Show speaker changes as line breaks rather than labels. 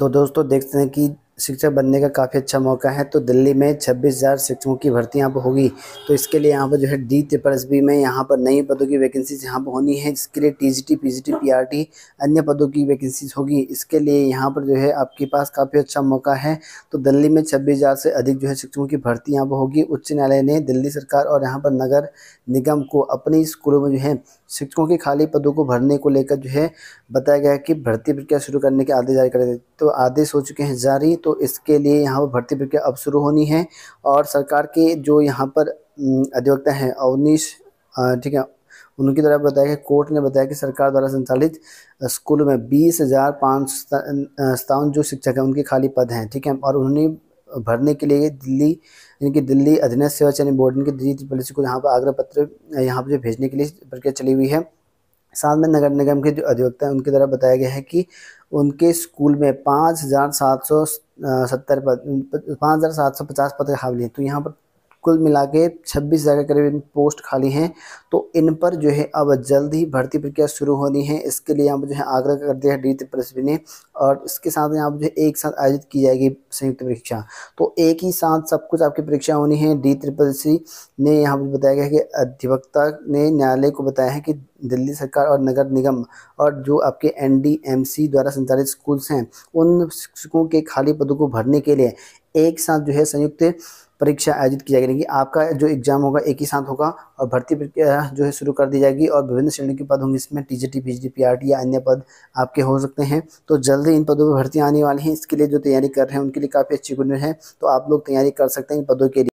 तो दोस्तों देखते हैं कि शिक्षक बनने का काफ़ी अच्छा मौका है तो दिल्ली में छब्बीस हज़ार शिक्षकों की भर्ती यहाँ पर होगी तो इसके लिए यहाँ पर जो है डी पेपर एस में यहाँ पर नई पदों की वैकेंसीज यहाँ पर होनी है इसके लिए T G T P G T P R T अन्य पदों की वैकेंसीज होगी इसके लिए यहाँ पर जो है आपके पास काफ़ी अच्छा मौका है तो दिल्ली में छब्बीस हज़ार से अधिक जो है शिक्षकों की भर्ती यहाँ पर होगी उच्च न्यायालय ने दिल्ली सरकार और यहाँ पर नगर निगम को अपने स्कूलों में जो है शिक्षकों के खाली पदों को भरने को लेकर जो है बताया गया कि भर्ती प्रक्रिया शुरू करने के आदेश जारी कर तो आदेश हो चुके हैं जारी तो इसके लिए यहाँ पर भर्ती प्रक्रिया अब शुरू होनी है और सरकार के जो यहाँ पर अधिवक्ता हैं अवनीश ठीक है उनकी तरफ बताया कि कोर्ट ने बताया कि सरकार द्वारा संचालित स्कूल में बीस हज़ार पाँच सतावन जो शिक्षक हैं उनके खाली पद हैं ठीक है और उन्हें भरने के लिए दिल्ली यानी कि दिल्ली अधीनस्थ सेवा चयन बोर्ड इनके दिल्ली पुलिस को यहाँ पर आग्रह पत्र यहाँ पर भेजने के लिए प्रक्रिया चली हुई है साथ में नगर निगम के जो अधिवक्ता हैं उनके द्वारा बताया गया है कि उनके स्कूल में पाँच हज़ार सात सौ सत्तर पद पाँच हज़ार सात सौ पचास पद खाली हैं तो यहाँ पर कुल मिला के छब्बीस हज़ार के करीब पोस्ट खाली हैं तो इन पर जो है अब जल्द ही भर्ती प्रक्रिया शुरू होनी है इसके लिए यहाँ पर जो है आग्रह कर दिया है डी त्रिपुरेश्वरी ने और इसके साथ यहाँ पर जो है एक साथ आयोजित की जाएगी संयुक्त परीक्षा तो एक ही साथ सब कुछ आपकी परीक्षा होनी है डी त्रिपुरेश्वरी ने यहाँ पर बताया गया कि अधिवक्ता ने न्यायालय को बताया है कि दिल्ली सरकार और नगर निगम और जो आपके एनडीएमसी द्वारा संचालित स्कूल्स हैं उन शिक्षकों के खाली पदों को भरने के लिए एक साथ जो है संयुक्त परीक्षा आयोजित की जाएगी आपका जो एग्जाम होगा एक ही साथ होगा और भर्ती प्रक्रिया जो है शुरू कर दी जाएगी और विभिन्न श्रेणी के पद होंगे इसमें टीजीटी पीजीटी पीआरटी या अन्य पद आपके हो सकते हैं तो जल्दी इन पदों पर भर्ती आने वाली हैं इसके लिए जो तैयारी कर रहे हैं उनके लिए काफ़ी अच्छी गुड है तो आप लोग तैयारी कर सकते हैं इन पदों के लिए